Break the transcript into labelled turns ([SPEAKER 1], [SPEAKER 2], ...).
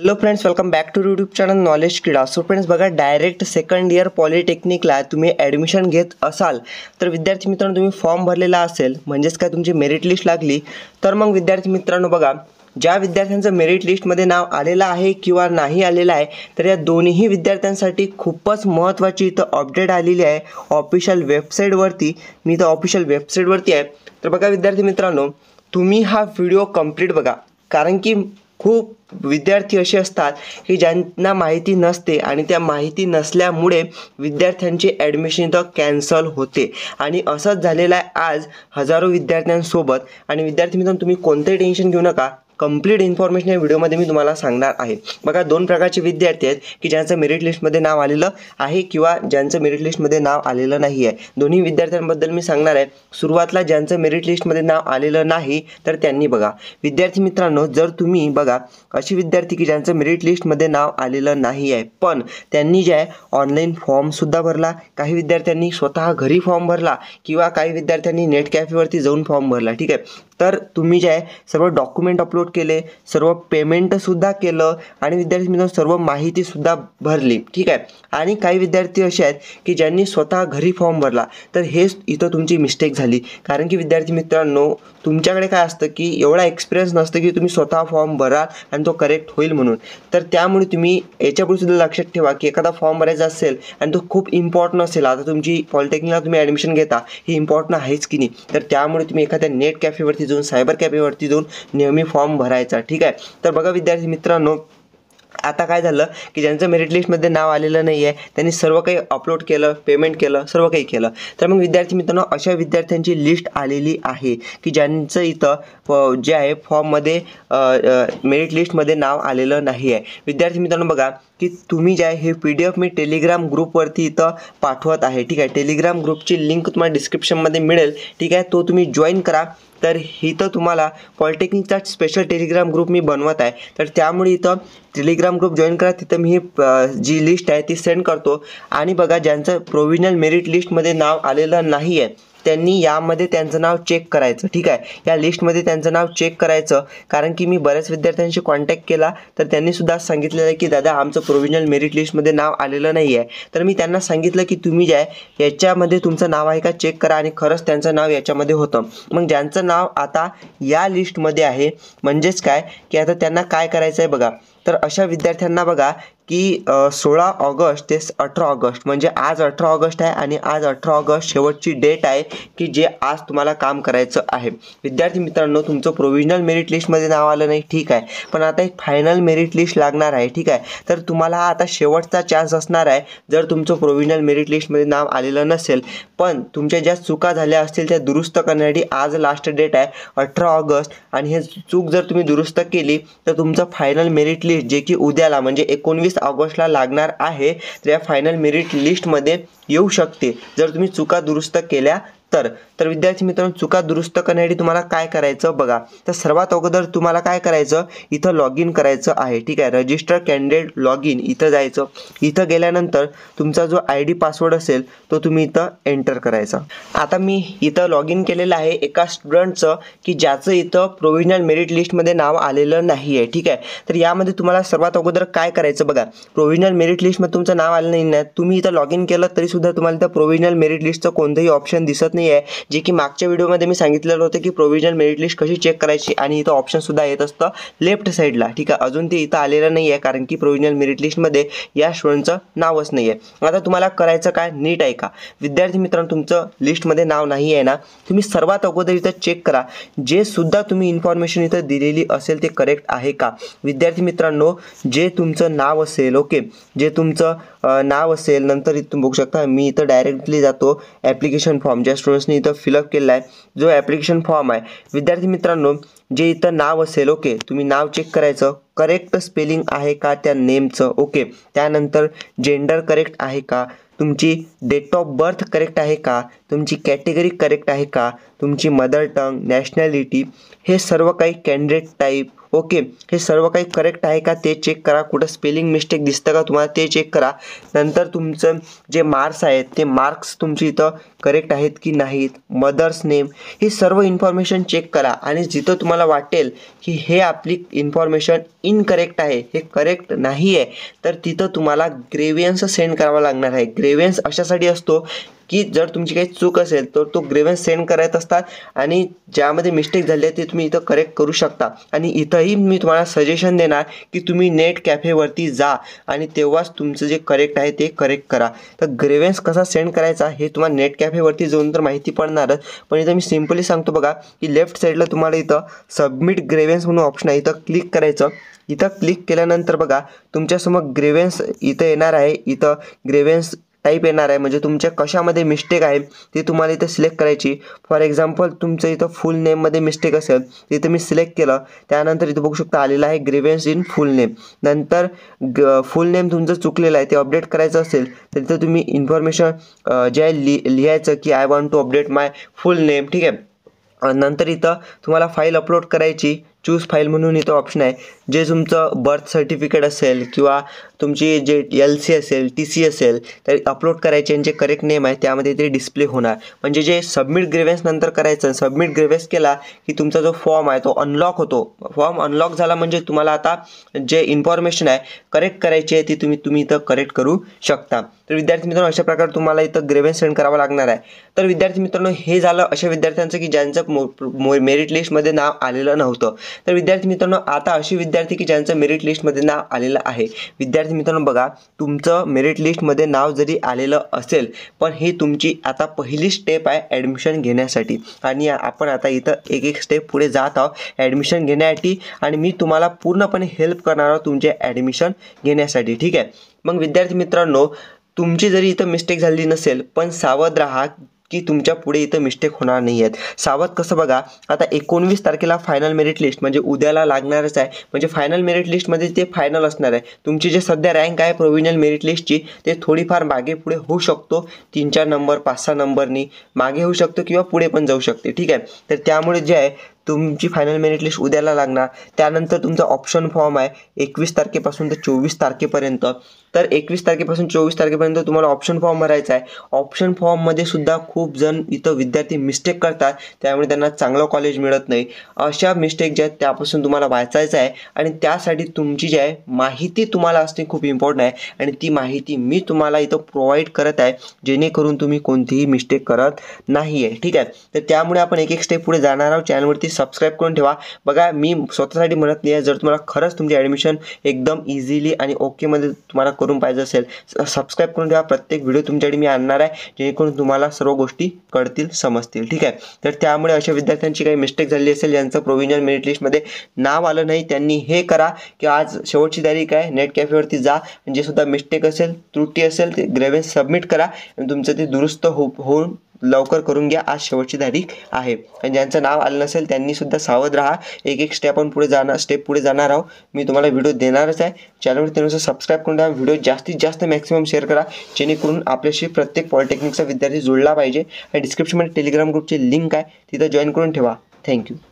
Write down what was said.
[SPEAKER 1] hello friends welcome back to YouTube channel knowledge क्रीडा so friends बघा direct second year पॉलिटेक्निकला तुम्ही admission घेत असाल तर विद्यार्थी मित्रांनो तुम्ही फॉर्म भरलेला असेल म्हणजेच काय तुमची मेरिट लिस्ट लागली तर मग विद्यार्थी मित्रांनो बघा ज्या विद्यार्थ्यांचं मेरिट लिस्टमध्ये नाव आलेलं आहे किंवा नाही आलेलं आहे तर या दोन्ही विद्यार्थ्यांसाठी खूपच महत्त्वाची इथं अपडेट आलेली आहे ऑफिशियल वेबसाईटवरती मी इथं ऑफिशियल वेबसाईटवरती आहे तर बघा विद्यार्थी मित्रांनो तुम्ही हा व्हिडिओ कंप्लीट बघा कारण की खूप विद्यार्थी असे असतात की ज्यांना माहिती नसते आणि त्या माहिती नसल्यामुळे विद्यार्थ्यांचे ॲडमिशन तर कॅन्सल होते आणि असंच झालेलं आहे आज हजारो विद्यार्थ्यांसोबत आणि विद्यार्थी मित्रांनो तुम्ही कोणतंही टेन्शन घेऊ नका कंप्लीट इन्फॉर्मेशन या व्हिडिओमध्ये मी तुम्हाला सांगणार आहे बघा दोन प्रकारचे विद्यार्थी आहेत की ज्यांचं मेरिट लिस्टमध्ये नाव आलेलं आहे किंवा ज्यांचं मेरिट लिस्टमध्ये नाव आलेलं नाही आहे दोन्ही विद्यार्थ्यांबद्दल मी सांगणार आहे सुरुवातला ज्यांचं मेरिट लिस्टमध्ये नाव आलेलं नाही तर त्यांनी बघा विद्यार्थी मित्रांनो जर तुम्ही बघा अशी विद्यार्थी की ज्यांचं मेरिट लिस्टमध्ये नाव आलेलं नाही आहे पण त्यांनी जे आहे ऑनलाईन फॉर्मसुद्धा भरला काही विद्यार्थ्यांनी स्वतः घरी फॉर्म भरला किंवा काही विद्यार्थ्यांनी नेट कॅफेवरती जाऊन फॉर्म भरला ठीक आहे तर तुम्ही जे आहे सर्व डॉक्युमेंट अपलोड केले सर्व पेमेंटसुद्धा केलं आणि विद्यार्थी मित्रांनो सर्व माहितीसुद्धा भरली ठीक आहे आणि काही विद्यार्थी असे आहेत की ज्यांनी स्वतः घरी फॉर्म भरला तर हेच इथं तुमची मिस्टेक झाली कारण की विद्यार्थी मित्रांनो तुमच्याकडे काय असतं की एवढा एक्सपिरियन्स नसतं की तुम्ही स्वतः फॉर्म भराल आणि तो करेक्ट होईल म्हणून तर त्यामुळे तुम्ही याच्यापुढे सुद्धा लक्षात ठेवा की एखादा फॉर्म भरायचा असेल आणि तो खूप इम्पॉर्टंट असेल आता तुमची पॉलिटेक्निकला तुम्ही ॲडमिशन घेता ही इम्पॉर्टंट आहेच की नाही तर त्यामुळे तुम्ही एखाद्या नेट कॅफेवरती जाऊन सायबर कॅफेवरती जाऊन नेहमी फॉर्म भरायचा ठीक आहे तर बघा विद्यार्थी मित्रांनो आता काय झालं की ज्यांचं मेरिट लिस्टमध्ये नाव आलेलं नाही आहे त्यांनी सर्व काही अपलोड केलं पेमेंट केलं सर्व काही केलं तर मग विद्यार्थी मित्रांनो अशा विद्यार्थ्यांची लिस्ट आलेली आहे की ज्यांचं इथं जे आहे फॉर्ममध्ये मेरिट लिस्टमध्ये नाव आलेलं नाही आहे विद्यार्थी मित्रांनो बघा की तुम्ही जे आहे हे पी डी एफ मी टेलिग्राम ग्रुपवरती इथं पाठवत आहे ठीक आहे टेलिग्राम ग्रुपची लिंक तुम्हाला डिस्क्रिप्शनमध्ये मिळेल ठीक आहे तो तुम्ही जॉईन करा तर इथं तुम्हाला पॉलिटेक्निकचा स्पेशल टेलिग्राम ग्रुप मी बनवत आहे तर त्यामुळे इथं टेलिग्राम ग्रुप जॉईन करा तिथं मी जी लिस्ट आहे ती सेंड करतो आणि बघा ज्यांचं प्रोविजनल मेरिट लिस्टमध्ये नाव आलेलं नाही आहे त्यांनी यामध्ये त्यांचं नाव चेक करायचं ठीक आहे या लिस्टमध्ये त्यांचं नाव चेक करायचं कारण की मी बऱ्याच विद्यार्थ्यांशी कॉन्टॅक्ट केला तर त्यांनीसुद्धा सांगितलेलं आहे की दादा आमचं प्रोव्हिजनल मेरिट लिस्टमध्ये नाव आलेलं नाही आहे तर मी त्यांना सांगितलं की तुम्ही जे याच्यामध्ये तुमचं नाव आहे का चेक करा आणि खरंच त्यांचं नाव याच्यामध्ये होतं मग ज्यांचं नाव आता या लिस्टमध्ये आहे म्हणजेच काय की आता त्यांना काय करायचं आहे बघा तर अशा विद्यार्थ्यांना बघा की सोळा ऑगस्ट ते अठरा ऑगस्ट म्हणजे आज अठरा ऑगस्ट आहे आणि आज अठरा ऑगस्ट शेवटची डेट आहे की जे आज तुम्हाला काम करायचं आहे विद्यार्थी मित्रांनो तुमचं प्रोव्हिजनल मेरिट लिस्टमध्ये नाव आलं नाही ठीक आहे पण आता एक फायनल मेरिट लिस्ट लागणार आहे ठीक आहे तर तुम्हाला आता शेवटचा चान्स असणार आहे जर तुमचं प्रोव्हिजनल मेरिट लिस्टमध्ये नाव आलेलं नसेल पण तुमच्या ज्या चुका झाल्या असतील त्या दुरुस्त करण्यासाठी आज लास्ट डेट आहे अठरा ऑगस्ट आणि हे चूक जर तुम्ही दुरुस्त केली तर तुमचं फायनल मेरिट लिस्ट जे की उद्याला म्हणजे एकोणवीस ऑगस्टला लागणार आहे तर या फायनल मेरिट लिस्टमध्ये येऊ शकते जर तुम्ही चुका दुरुस्त केल्या तर तर विद्यार्थी मित्रांनो चुका दुरुस्त करण्यासाठी तुम्हाला काय करायचं बघा तर सर्वात अगोदर तुम्हाला काय करायचं इथं लॉग इन करायचं आहे ठीक आहे रजिस्टर कॅन्डिडेट लॉग इन इथं जायचं इथं गेल्यानंतर तुमचा जो आय डी पासवर्ड असेल तो तुम्ही इथं एंटर करायचा आता मी इथं लॉग इन केलेलं आहे एका स्टुडंटचं की ज्याचं इथं प्रोविजनल मेरिट लिस्टमध्ये नाव आलेलं नाही आहे ठीक आहे तर यामध्ये तुम्हाला सर्वात अगोदर काय करायचं बघा प्रोव्हिजनल मेरिट लिस्टमध्ये तुमचं नाव आलं नाही तुम्ही इथं लॉग इन केलं तरीसुद्धा तुम्हाला इथं प्रोव्हिजनल मेरिट लिस्टचं कोणतंही ऑप्शन दिसत नाही नाही आहे जे की मागच्या व्हिडिओमध्ये मी सांगितलेलं होतं की प्रोव्हिजनल मेरिट लिस्ट कशी चेक करायची आणि इथं ऑप्शनसुद्धा येत असतं लेफ्ट साईडला ठीक आहे अजून ते इथं आलेलं नाही आहे कारण की प्रोव्हिजनल मेरिट लिस्टमध्ये या स्टुडंटचं नावच नाही आहे आता तुम्हाला करायचं काय नीट ऐका विद्यार्थी मित्रांनो तुमचं लिस्टमध्ये नाव नाही आहे ना तुम्ही सर्वात अगोदर इथं चेक करा जे सुद्धा तुम्ही इन्फॉर्मेशन इथं दिलेली असेल ते करेक्ट आहे का विद्यार्थी मित्रांनो जे तुमचं नाव असेल ओके जे तुमचं नाव असेल नंतर इथून बघू शकता मी इथं डायरेक्टली जातो ॲप्लिकेशन फॉर्म ज्या स्टुडंट्सनी इथं फिलअप केलेला आहे जो ॲप्लिकेशन फॉर्म आहे विद्यार्थी मित्रांनो जे इथं नाव असेल ओके तुम्ही नाव चेक करायचं करेक्ट स्पेलिंग आहे का त्या नेमचं ओके त्यानंतर जेंडर करेक्ट आहे का तुमची डेट ऑफ बर्थ करेक्ट आहे का तुमची कॅटेगरी करेक्ट आहे का तुमची मदर टंग नॅशनॅलिटी हे सर्व काही कॅन्डिडेट टाईप ओके हे सर्व काही करेक्ट आहे का ते चेक करा कुठं स्पेलिंग मिस्टेक दिसतं का तुम्हाला ते चेक करा नंतर तुमचं जे मार्क्स आहेत ते मार्क्स तुमची इथं करेक्ट आहेत की नाहीत मदर्स नेम हे सर्व इन्फॉर्मेशन चेक करा आणि जिथं तुम्हाला वाटेल की हे आपली इन्फॉर्मेशन इनकरेक्ट आहे हे करेक्ट नाही आहे तर तिथं तुम्हाला ग्रेव्हियन्स सेंड करावा लागणार आहे ग्रेव्हियन्स अशासाठी असतो की जर तुमची काही चूक असेल तर तो ग्रेव्हन्स सेंड करायचा असतात आणि ज्यामध्ये मिस्टेक झाली आहे ते तुम्ही इथं करेक्ट करू शकता आणि इथंही मी तुम्हाला सजेशन देणार की तुम्ही नेट कॅफेवरती जा आणि तेव्हाच तुमचं जे करेक्ट आहे ते करेक्ट करा तर ग्रेव्हन्स कसा सेंड करायचा हे तुम्हाला नेट कॅफेवरती जाऊन तर माहिती पडणारच पण इथं मी सिम्पली सांगतो बघा की लेफ्ट साईडला तुम्हाला इथं सबमिट ग्रेव्हन्स म्हणून ऑप्शन आहे इथं क्लिक करायचं इथं क्लिक केल्यानंतर बघा तुमच्यासमोर ग्रेव्हन्स इथं येणार आहे इथं ग्रेव्हन्स टाईप येणार आहे म्हणजे तुमच्या कशामध्ये मिस्टेक आहे ती तुम्हाला इथं सिलेक्ट करायची फॉर एक्झाम्पल तुमचं इथं फुल नेममध्ये मिस्टेक असेल तिथं मी सिलेक्ट केलं त्यानंतर इथं बघू शकता आलेलं आहे ग्रेव्हन्स इन फुल नेम नंतर ग फुल नेम तुमचं चुकलेलं आहे ते अपडेट करायचं असेल तर तिथं तुम्ही इन्फॉर्मेशन जे आहे लि लिहायचं की I want to update my full name ठीक आहे नंतर इथं तुम्हाला फाईल अपलोड करायची चूज फाईल म्हणून इथं ऑप्शन आहे जे तुमचं बर्थ सर्टिफिकेट असेल किंवा तुमची जे एल सी असेल टी सी असेल तर अपलोड करायचे जे करेक्ट नेम आहे त्यामध्ये ते डिस्प्ले होणार म्हणजे जे सबमिट ग्रेव्हन्स नंतर करायचं सबमिट ग्रेव्हन्स केला की तुमचा जो फॉर्म आहे तो अनलॉक होतो फॉर्म अनलॉक झाला म्हणजे तुम्हाला आता जे इन्फॉर्मेशन आहे करेक्ट करायची आहे ती तुम्ही तुम्ही इथं करेक्ट करू शकता तर विद्यार्थी मित्रांनो अशा प्रकारे तुम्हाला इथं ग्रेव्हन्स सेंड करावा लागणार आहे तर विद्यार्थी मित्रांनो हे झालं अशा विद्यार्थ्यांचं की ज्यांचं मो मेरिट लिस्टमध्ये नाव आलेलं नव्हतं तर विद्यार्थी मित्रांनो आता अशी विद्यार्थी विद्यार्थी की ज्यांचं मेरिट लिस्टमध्ये नाव आलेलं आहे विद्यार्थी मित्रांनो बघा तुमचं मेरिट लिस्टमध्ये नाव जरी आलेलं असेल पण ही तुमची आता पहिली स्टेप आहे ॲडमिशन घेण्यासाठी आणि आपण आता इथं एक एक स्टेप पुढे जात आहोत ॲडमिशन घेण्यासाठी आणि मी तुम्हाला पूर्णपणे हेल्प करणार आहोत तुमचे ॲडमिशन घेण्यासाठी ठीक आहे मग विद्यार्थी मित्रांनो तुमची जरी इथं मिस्टेक झालेली नसेल पण सावध राहा की तुमच्या पुढे इथं मिस्टेक होणार नाही आहेत सावध कसं बघा आता एकोणवीस तारखेला फायनल मेरिट लिस्ट म्हणजे उद्याला लागणारच आहे म्हणजे फायनल मेरिट लिस्टमध्ये ते फायनल असणार आहे तुमची जे सध्या रँक आहे प्रोव्हिजनल मेरिट लिस्टची ते थोडीफार मागे पुढे होऊ शकतो तीन चार नंबर पाच सहा नंबरनी मागे होऊ शकतो किंवा पुढे पण जाऊ शकते ठीक आहे तर त्यामुळे जे आहे तुमची फायनल मेरिट लिस्ट उद्याला लागणार त्यानंतर तुमचा ऑप्शन फॉर्म आहे एकवीस तारखेपासून तर चोवीस तारखेपर्यंत तर एकवीस तारखेपासून चोवीस तारखेपर्यंत तुम्हाला ऑप्शन फॉर्म भरायचा आहे ऑप्शन फॉर्ममध्ये सुद्धा खूप जण इथं विद्यार्थी मिस्टेक करतात त्यामुळे त्यांना चांगलं कॉलेज मिळत नाही अशा मिस्टेक ज्या आहेत त्यापासून तुम्हाला वाचायचं आहे आणि त्यासाठी तुमची जी आहे माहिती तुम्हाला असणे खूप इम्पॉर्टंट आहे आणि ती माहिती मी तुम्हाला इथं प्रोव्हाइड करत आहे जेणेकरून तुम्ही कोणतीही मिस्टेक करत नाही आहे ठीक आहे तर त्यामुळे आपण एक एक स्टेप पुढे जाणार आहोत चॅनलवरती सबस्क्राईब करून ठेवा बघा मी स्वतःसाठी म्हणत नाही आहे जर तुम्हाला खरंच तुमची ॲडमिशन एकदम इझिली आणि ओकेमध्ये तुम्हाला करून पाहिजे असेल सबस्क्राईब करून ठेवा प्रत्येक व्हिडिओ तुमच्याकडे मी आणणार आहे जेणेकरून तुम्हाला सर्व गोष्टी कळतील समजतील ठीक आहे तर त्यामुळे अशा विद्यार्थ्यांची काही मिस्टेक झाली असेल ज्यांचं प्रोव्हिजन मेरिट लिस्टमध्ये नाव आलं नाही त्यांनी हे करा की आज शेवटची तारीख आहे नेट कॅफेवरती जा जे सुद्धा मिस्टेक असेल त्रुटी असेल ते ग्रेव्हन्स सबमिट करा आणि तुमचं ते दुरुस्त हो होऊन लवकर करून घ्या आज शेवटची तारीख आहे आणि ज्यांचं नाव आलं नसेल त्यांनी सुद्धा सावध राहा एक एक स्टेप आपण पुढे जाणार स्टेप पुढे जाणार आहोत मी तुम्हाला व्हिडिओ देणारच आहे चॅनलवर त्यानुसार सबस्क्राईब करून द्या व्हिडिओ जास्तीत जास्त मॅक्सिमम शेअर करा जेणेकरून आपल्याशी प्रत्येक पॉलिटेक्निकचा विद्यार्थी जुळला पाहिजे आणि डिस्क्रिप्शनमध्ये टेलिग्राम ग्रुपची लिंक आहे तिथं जॉईन करून ठेवा थँक्यू